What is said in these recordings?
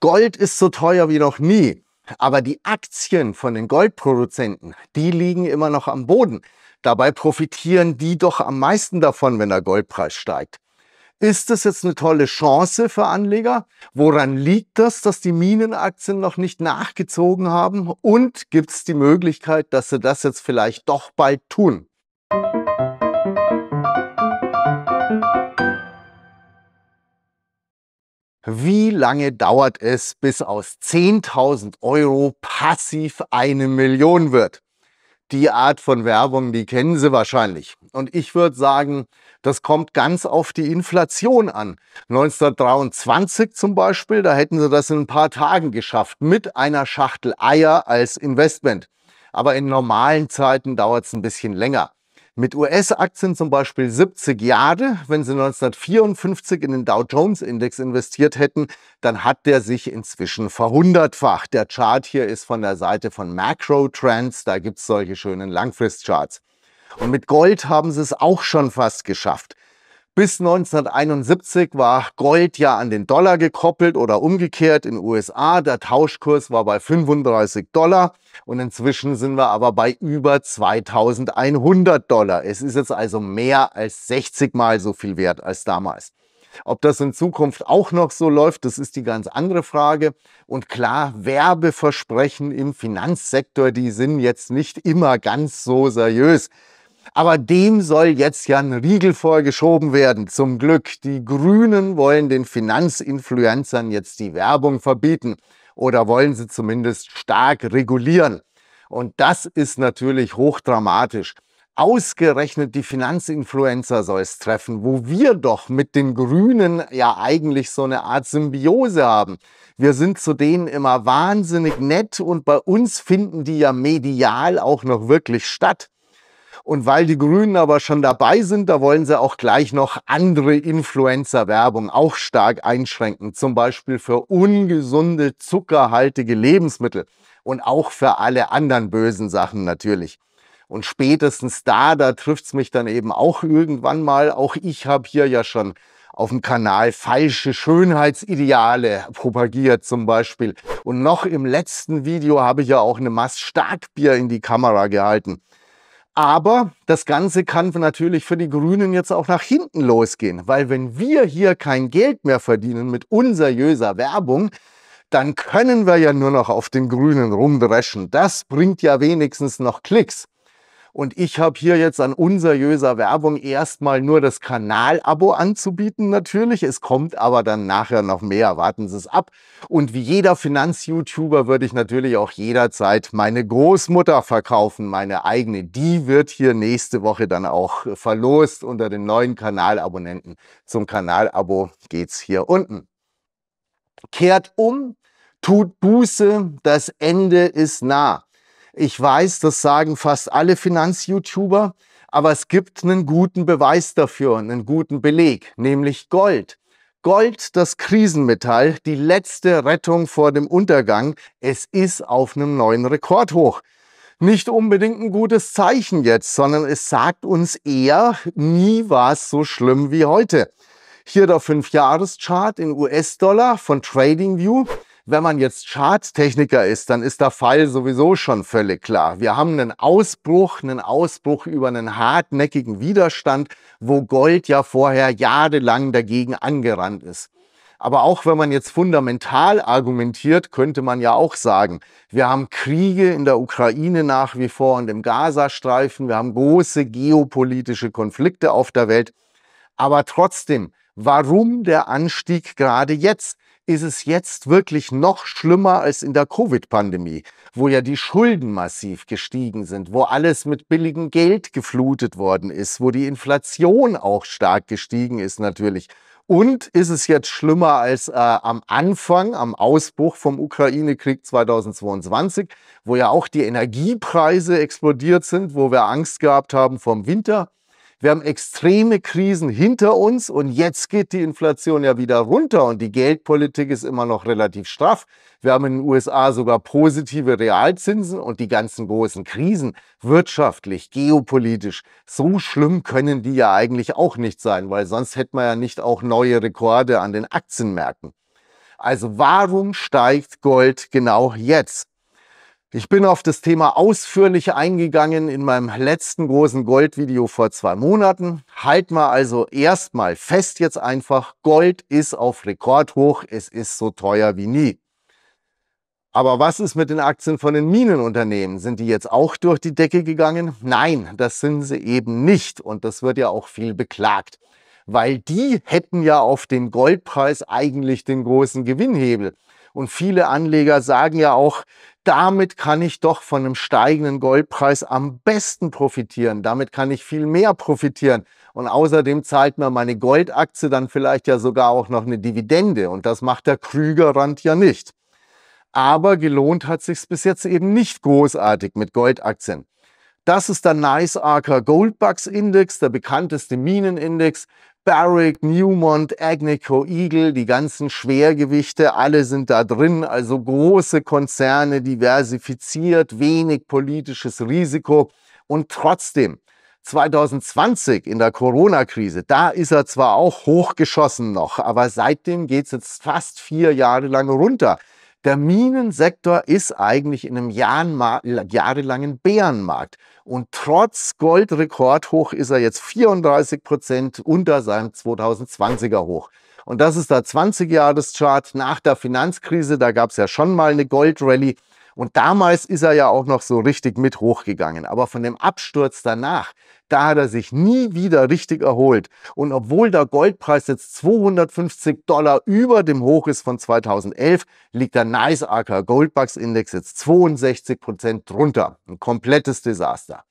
Gold ist so teuer wie noch nie, aber die Aktien von den Goldproduzenten, die liegen immer noch am Boden. Dabei profitieren die doch am meisten davon, wenn der Goldpreis steigt. Ist das jetzt eine tolle Chance für Anleger? Woran liegt das, dass die Minenaktien noch nicht nachgezogen haben? Und gibt es die Möglichkeit, dass sie das jetzt vielleicht doch bald tun? Wie lange dauert es, bis aus 10.000 Euro passiv eine Million wird? Die Art von Werbung, die kennen Sie wahrscheinlich. Und ich würde sagen, das kommt ganz auf die Inflation an. 1923 zum Beispiel, da hätten Sie das in ein paar Tagen geschafft mit einer Schachtel Eier als Investment. Aber in normalen Zeiten dauert es ein bisschen länger. Mit US-Aktien zum Beispiel 70 Jahre, wenn Sie 1954 in den Dow Jones Index investiert hätten, dann hat der sich inzwischen verhundertfacht. Der Chart hier ist von der Seite von Macro Trends, da gibt es solche schönen Langfristcharts. Und mit Gold haben Sie es auch schon fast geschafft. Bis 1971 war Gold ja an den Dollar gekoppelt oder umgekehrt in den USA. Der Tauschkurs war bei 35 Dollar und inzwischen sind wir aber bei über 2100 Dollar. Es ist jetzt also mehr als 60 mal so viel wert als damals. Ob das in Zukunft auch noch so läuft, das ist die ganz andere Frage. Und klar, Werbeversprechen im Finanzsektor, die sind jetzt nicht immer ganz so seriös. Aber dem soll jetzt ja ein Riegel vorgeschoben werden. Zum Glück. Die Grünen wollen den Finanzinfluencern jetzt die Werbung verbieten oder wollen sie zumindest stark regulieren. Und das ist natürlich hochdramatisch. Ausgerechnet die Finanzinfluencer soll es treffen, wo wir doch mit den Grünen ja eigentlich so eine Art Symbiose haben. Wir sind zu denen immer wahnsinnig nett und bei uns finden die ja medial auch noch wirklich statt. Und weil die Grünen aber schon dabei sind, da wollen sie auch gleich noch andere Influencer-Werbung auch stark einschränken. Zum Beispiel für ungesunde, zuckerhaltige Lebensmittel. Und auch für alle anderen bösen Sachen natürlich. Und spätestens da, da trifft es mich dann eben auch irgendwann mal. Auch ich habe hier ja schon auf dem Kanal falsche Schönheitsideale propagiert zum Beispiel. Und noch im letzten Video habe ich ja auch eine Maß Starkbier in die Kamera gehalten. Aber das Ganze kann natürlich für die Grünen jetzt auch nach hinten losgehen, weil wenn wir hier kein Geld mehr verdienen mit unseriöser Werbung, dann können wir ja nur noch auf den Grünen rumdreschen. Das bringt ja wenigstens noch Klicks. Und ich habe hier jetzt an unseriöser Werbung erstmal nur das Kanalabo anzubieten natürlich. Es kommt aber dann nachher noch mehr. Warten Sie es ab. Und wie jeder Finanz-YouTuber würde ich natürlich auch jederzeit meine Großmutter verkaufen, meine eigene. Die wird hier nächste Woche dann auch verlost unter den neuen Kanalabonnenten. Zum Kanalabo geht's hier unten. Kehrt um, tut Buße, das Ende ist nah. Ich weiß, das sagen fast alle Finanz-YouTuber, aber es gibt einen guten Beweis dafür, einen guten Beleg, nämlich Gold. Gold, das Krisenmetall, die letzte Rettung vor dem Untergang. Es ist auf einem neuen Rekordhoch nicht unbedingt ein gutes Zeichen jetzt, sondern es sagt uns eher, nie war es so schlimm wie heute. Hier der 5-Jahres-Chart in US-Dollar von TradingView. Wenn man jetzt Charttechniker ist, dann ist der Fall sowieso schon völlig klar. Wir haben einen Ausbruch, einen Ausbruch über einen hartnäckigen Widerstand, wo Gold ja vorher jahrelang dagegen angerannt ist. Aber auch wenn man jetzt fundamental argumentiert, könnte man ja auch sagen, wir haben Kriege in der Ukraine nach wie vor und im Gazastreifen, wir haben große geopolitische Konflikte auf der Welt. Aber trotzdem, warum der Anstieg gerade jetzt? ist es jetzt wirklich noch schlimmer als in der Covid-Pandemie, wo ja die Schulden massiv gestiegen sind, wo alles mit billigem Geld geflutet worden ist, wo die Inflation auch stark gestiegen ist natürlich. Und ist es jetzt schlimmer als äh, am Anfang, am Ausbruch vom Ukraine-Krieg 2022, wo ja auch die Energiepreise explodiert sind, wo wir Angst gehabt haben vom Winter wir haben extreme Krisen hinter uns und jetzt geht die Inflation ja wieder runter und die Geldpolitik ist immer noch relativ straff. Wir haben in den USA sogar positive Realzinsen und die ganzen großen Krisen, wirtschaftlich, geopolitisch, so schlimm können die ja eigentlich auch nicht sein, weil sonst hätte man ja nicht auch neue Rekorde an den Aktienmärkten. Also warum steigt Gold genau jetzt? Ich bin auf das Thema ausführlich eingegangen in meinem letzten großen Gold-Video vor zwei Monaten. Halt mal also erstmal fest jetzt einfach, Gold ist auf Rekordhoch, es ist so teuer wie nie. Aber was ist mit den Aktien von den Minenunternehmen? Sind die jetzt auch durch die Decke gegangen? Nein, das sind sie eben nicht. Und das wird ja auch viel beklagt. Weil die hätten ja auf den Goldpreis eigentlich den großen Gewinnhebel. Und viele Anleger sagen ja auch, damit kann ich doch von einem steigenden Goldpreis am besten profitieren. Damit kann ich viel mehr profitieren. Und außerdem zahlt mir meine Goldaktie dann vielleicht ja sogar auch noch eine Dividende. Und das macht der Krügerrand ja nicht. Aber gelohnt hat sich's bis jetzt eben nicht großartig mit Goldaktien. Das ist der Nice Arker Goldbugs Index, der bekannteste Minenindex. Barrick, Newmont, Agnico Eagle, die ganzen Schwergewichte, alle sind da drin. Also große Konzerne, diversifiziert, wenig politisches Risiko. Und trotzdem, 2020 in der Corona-Krise, da ist er zwar auch hochgeschossen noch, aber seitdem geht es jetzt fast vier Jahre lang runter. Der Minensektor ist eigentlich in einem jahrelangen Bärenmarkt. Und trotz Goldrekordhoch ist er jetzt 34 Prozent unter seinem 2020er Hoch. Und das ist der 20-Jahres-Chart nach der Finanzkrise. Da gab es ja schon mal eine Goldrallye. Und damals ist er ja auch noch so richtig mit hochgegangen. Aber von dem Absturz danach, da hat er sich nie wieder richtig erholt. Und obwohl der Goldpreis jetzt 250 Dollar über dem Hoch ist von 2011, liegt der Nice Acker Goldbugs Index jetzt 62 Prozent drunter. Ein komplettes Desaster.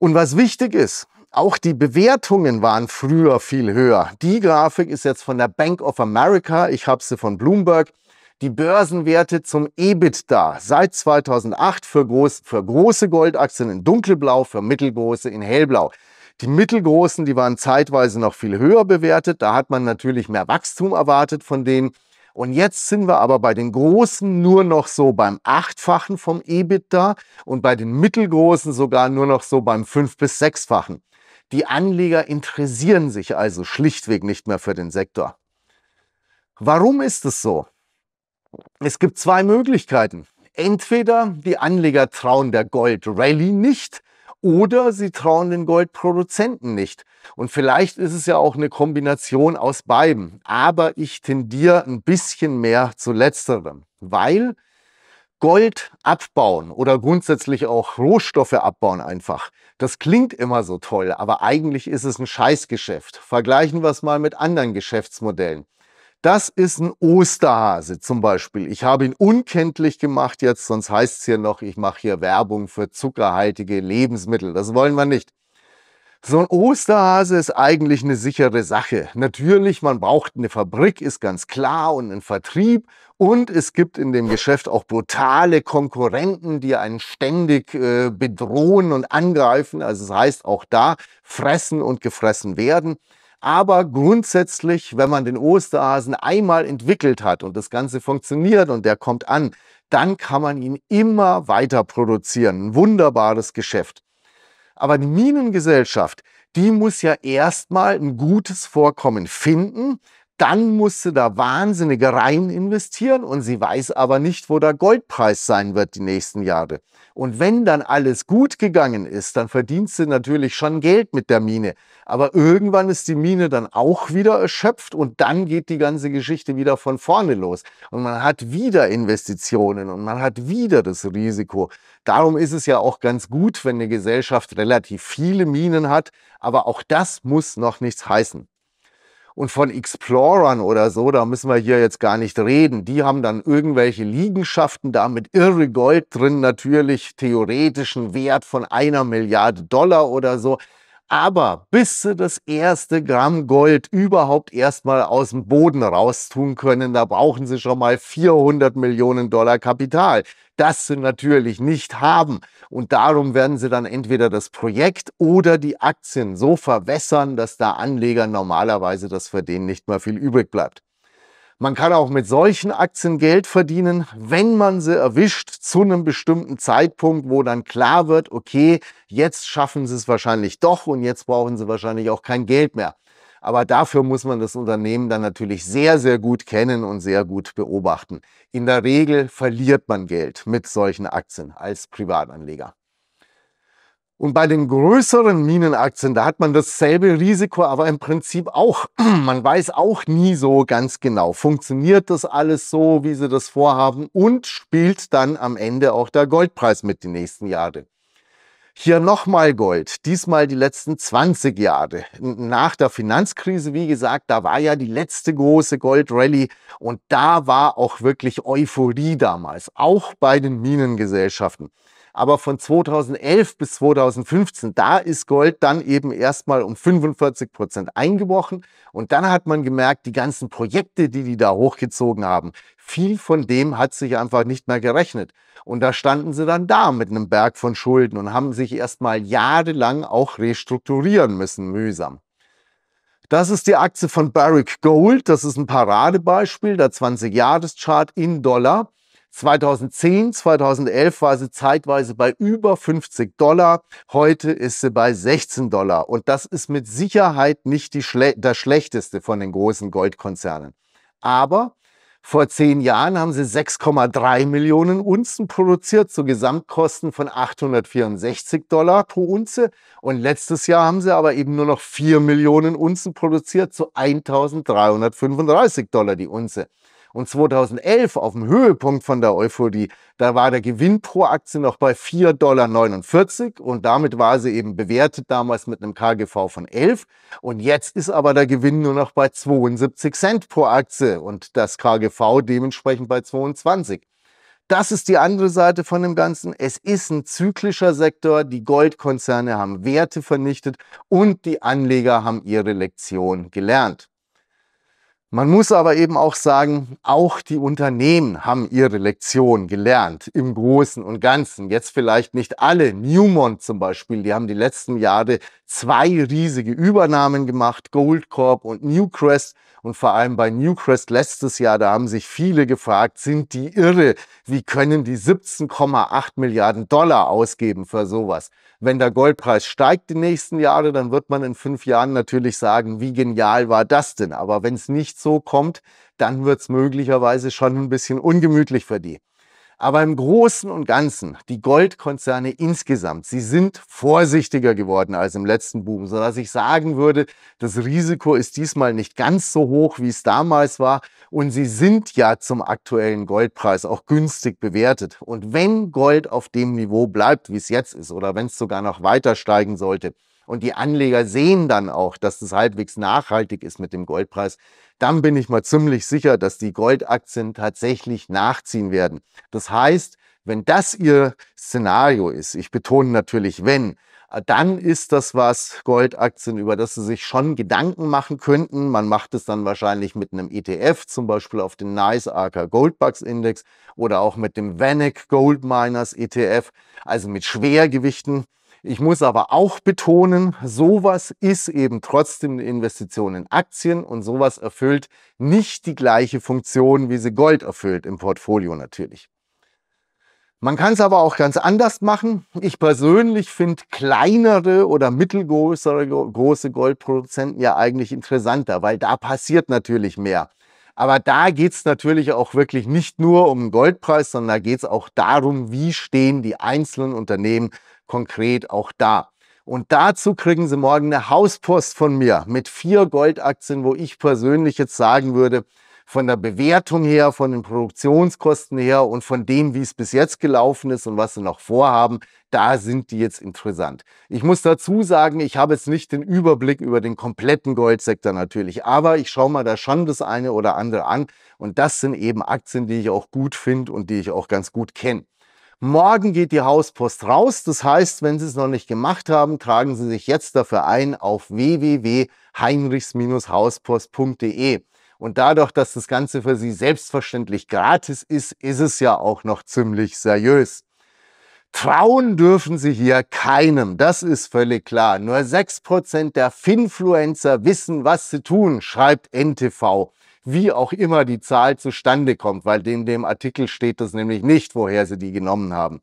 Und was wichtig ist, auch die Bewertungen waren früher viel höher. Die Grafik ist jetzt von der Bank of America, ich habe sie von Bloomberg, die Börsenwerte zum EBIT da. seit 2008 für, groß, für große Goldaktien in dunkelblau, für mittelgroße in hellblau. Die mittelgroßen, die waren zeitweise noch viel höher bewertet. Da hat man natürlich mehr Wachstum erwartet von denen. Und jetzt sind wir aber bei den Großen nur noch so beim Achtfachen vom EBIT da und bei den Mittelgroßen sogar nur noch so beim Fünf- bis Sechsfachen. Die Anleger interessieren sich also schlichtweg nicht mehr für den Sektor. Warum ist es so? Es gibt zwei Möglichkeiten. Entweder die Anleger trauen der Gold Rally nicht oder sie trauen den Goldproduzenten nicht. Und vielleicht ist es ja auch eine Kombination aus beiden. Aber ich tendiere ein bisschen mehr zu letzterem, weil Gold abbauen oder grundsätzlich auch Rohstoffe abbauen einfach. Das klingt immer so toll, aber eigentlich ist es ein Scheißgeschäft. Vergleichen wir es mal mit anderen Geschäftsmodellen. Das ist ein Osterhase zum Beispiel. Ich habe ihn unkenntlich gemacht jetzt, sonst heißt es hier noch, ich mache hier Werbung für zuckerhaltige Lebensmittel. Das wollen wir nicht. So ein Osterhase ist eigentlich eine sichere Sache. Natürlich, man braucht eine Fabrik, ist ganz klar, und einen Vertrieb. Und es gibt in dem Geschäft auch brutale Konkurrenten, die einen ständig äh, bedrohen und angreifen. Also es das heißt auch da, fressen und gefressen werden. Aber grundsätzlich, wenn man den Osterhasen einmal entwickelt hat und das Ganze funktioniert und der kommt an, dann kann man ihn immer weiter produzieren. Ein wunderbares Geschäft. Aber die Minengesellschaft, die muss ja erstmal ein gutes Vorkommen finden, dann musste da wahnsinnige rein investieren und sie weiß aber nicht, wo der Goldpreis sein wird die nächsten Jahre. Und wenn dann alles gut gegangen ist, dann verdient sie natürlich schon Geld mit der Mine. Aber irgendwann ist die Mine dann auch wieder erschöpft und dann geht die ganze Geschichte wieder von vorne los. Und man hat wieder Investitionen und man hat wieder das Risiko. Darum ist es ja auch ganz gut, wenn eine Gesellschaft relativ viele Minen hat. Aber auch das muss noch nichts heißen. Und von Explorern oder so, da müssen wir hier jetzt gar nicht reden. Die haben dann irgendwelche Liegenschaften da mit irre Gold drin, natürlich theoretischen Wert von einer Milliarde Dollar oder so. Aber bis sie das erste Gramm Gold überhaupt erstmal aus dem Boden raustun können, da brauchen sie schon mal 400 Millionen Dollar Kapital. Das sie natürlich nicht haben. Und darum werden sie dann entweder das Projekt oder die Aktien so verwässern, dass da Anlegern normalerweise das für den nicht mehr viel übrig bleibt. Man kann auch mit solchen Aktien Geld verdienen, wenn man sie erwischt zu einem bestimmten Zeitpunkt, wo dann klar wird, okay, jetzt schaffen sie es wahrscheinlich doch und jetzt brauchen sie wahrscheinlich auch kein Geld mehr. Aber dafür muss man das Unternehmen dann natürlich sehr, sehr gut kennen und sehr gut beobachten. In der Regel verliert man Geld mit solchen Aktien als Privatanleger. Und bei den größeren Minenaktien, da hat man dasselbe Risiko, aber im Prinzip auch. Man weiß auch nie so ganz genau, funktioniert das alles so, wie sie das vorhaben und spielt dann am Ende auch der Goldpreis mit die nächsten Jahre. Hier nochmal Gold, diesmal die letzten 20 Jahre. Nach der Finanzkrise, wie gesagt, da war ja die letzte große Goldrallye und da war auch wirklich Euphorie damals, auch bei den Minengesellschaften. Aber von 2011 bis 2015, da ist Gold dann eben erstmal um 45 Prozent eingebrochen. Und dann hat man gemerkt, die ganzen Projekte, die die da hochgezogen haben, viel von dem hat sich einfach nicht mehr gerechnet. Und da standen sie dann da mit einem Berg von Schulden und haben sich erstmal jahrelang auch restrukturieren müssen, mühsam. Das ist die Aktie von Barrick Gold. Das ist ein Paradebeispiel, der 20-Jahres-Chart in Dollar. 2010, 2011 war sie zeitweise bei über 50 Dollar. Heute ist sie bei 16 Dollar. Und das ist mit Sicherheit nicht die Schle das schlechteste von den großen Goldkonzernen. Aber vor zehn Jahren haben sie 6,3 Millionen Unzen produziert zu Gesamtkosten von 864 Dollar pro Unze. Und letztes Jahr haben sie aber eben nur noch 4 Millionen Unzen produziert zu 1335 Dollar die Unze. Und 2011 auf dem Höhepunkt von der Euphorie, da war der Gewinn pro Aktie noch bei 4,49 Dollar und damit war sie eben bewertet damals mit einem KGV von 11. Und jetzt ist aber der Gewinn nur noch bei 72 Cent pro Aktie und das KGV dementsprechend bei 22. Das ist die andere Seite von dem Ganzen. Es ist ein zyklischer Sektor. Die Goldkonzerne haben Werte vernichtet und die Anleger haben ihre Lektion gelernt. Man muss aber eben auch sagen, auch die Unternehmen haben ihre Lektion gelernt im Großen und Ganzen. Jetzt vielleicht nicht alle. Newmont zum Beispiel, die haben die letzten Jahre zwei riesige Übernahmen gemacht, Goldcorp und Newcrest. Und vor allem bei Newcrest letztes Jahr, da haben sich viele gefragt, sind die irre? Wie können die 17,8 Milliarden Dollar ausgeben für sowas? Wenn der Goldpreis steigt die nächsten Jahre, dann wird man in fünf Jahren natürlich sagen, wie genial war das denn? Aber wenn es nicht nicht so kommt, dann wird es möglicherweise schon ein bisschen ungemütlich für die. Aber im Großen und Ganzen, die Goldkonzerne insgesamt, sie sind vorsichtiger geworden als im letzten Boom, sodass ich sagen würde, das Risiko ist diesmal nicht ganz so hoch, wie es damals war. Und sie sind ja zum aktuellen Goldpreis auch günstig bewertet. Und wenn Gold auf dem Niveau bleibt, wie es jetzt ist, oder wenn es sogar noch weiter steigen sollte, und die Anleger sehen dann auch, dass das halbwegs nachhaltig ist mit dem Goldpreis, dann bin ich mal ziemlich sicher, dass die Goldaktien tatsächlich nachziehen werden. Das heißt, wenn das Ihr Szenario ist, ich betone natürlich, wenn, äh, dann ist das was, Goldaktien, über das Sie sich schon Gedanken machen könnten. Man macht es dann wahrscheinlich mit einem ETF, zum Beispiel auf den Nice Aker Goldbugs Index oder auch mit dem VanEck Gold Miners ETF, also mit Schwergewichten. Ich muss aber auch betonen, sowas ist eben trotzdem eine Investition in Aktien und sowas erfüllt nicht die gleiche Funktion, wie sie Gold erfüllt im Portfolio natürlich. Man kann es aber auch ganz anders machen. Ich persönlich finde kleinere oder mittelgroße große Goldproduzenten ja eigentlich interessanter, weil da passiert natürlich mehr. Aber da geht es natürlich auch wirklich nicht nur um den Goldpreis, sondern da geht es auch darum, wie stehen die einzelnen Unternehmen konkret auch da. Und dazu kriegen Sie morgen eine Hauspost von mir mit vier Goldaktien, wo ich persönlich jetzt sagen würde, von der Bewertung her, von den Produktionskosten her und von dem, wie es bis jetzt gelaufen ist und was sie noch vorhaben, da sind die jetzt interessant. Ich muss dazu sagen, ich habe jetzt nicht den Überblick über den kompletten Goldsektor natürlich, aber ich schaue mal da schon das eine oder andere an und das sind eben Aktien, die ich auch gut finde und die ich auch ganz gut kenne. Morgen geht die Hauspost raus. Das heißt, wenn Sie es noch nicht gemacht haben, tragen Sie sich jetzt dafür ein auf www.heinrichs-hauspost.de. Und dadurch, dass das Ganze für sie selbstverständlich gratis ist, ist es ja auch noch ziemlich seriös. Trauen dürfen sie hier keinem, das ist völlig klar. Nur 6% der Finfluencer wissen, was sie tun, schreibt NTV. Wie auch immer die Zahl zustande kommt, weil in dem Artikel steht das nämlich nicht, woher sie die genommen haben.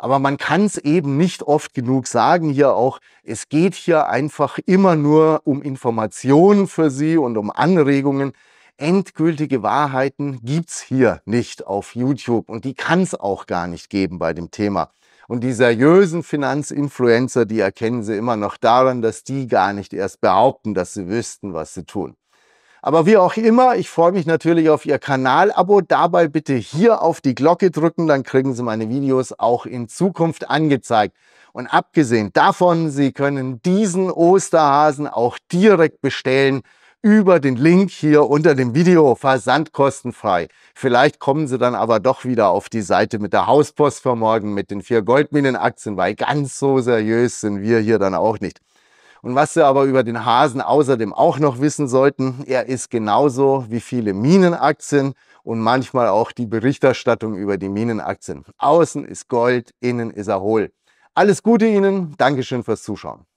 Aber man kann es eben nicht oft genug sagen hier auch, es geht hier einfach immer nur um Informationen für Sie und um Anregungen. Endgültige Wahrheiten gibt's hier nicht auf YouTube und die kann es auch gar nicht geben bei dem Thema. Und die seriösen Finanzinfluencer, die erkennen Sie immer noch daran, dass die gar nicht erst behaupten, dass sie wüssten, was sie tun. Aber wie auch immer, ich freue mich natürlich auf Ihr Kanalabo. Dabei bitte hier auf die Glocke drücken, dann kriegen Sie meine Videos auch in Zukunft angezeigt. Und abgesehen davon, Sie können diesen Osterhasen auch direkt bestellen über den Link hier unter dem Video, versandkostenfrei. Vielleicht kommen Sie dann aber doch wieder auf die Seite mit der Hauspost für morgen mit den vier Goldminenaktien, weil ganz so seriös sind wir hier dann auch nicht. Und was Sie aber über den Hasen außerdem auch noch wissen sollten, er ist genauso wie viele Minenaktien und manchmal auch die Berichterstattung über die Minenaktien. Außen ist Gold, innen ist er hohl. Alles Gute Ihnen, Dankeschön fürs Zuschauen.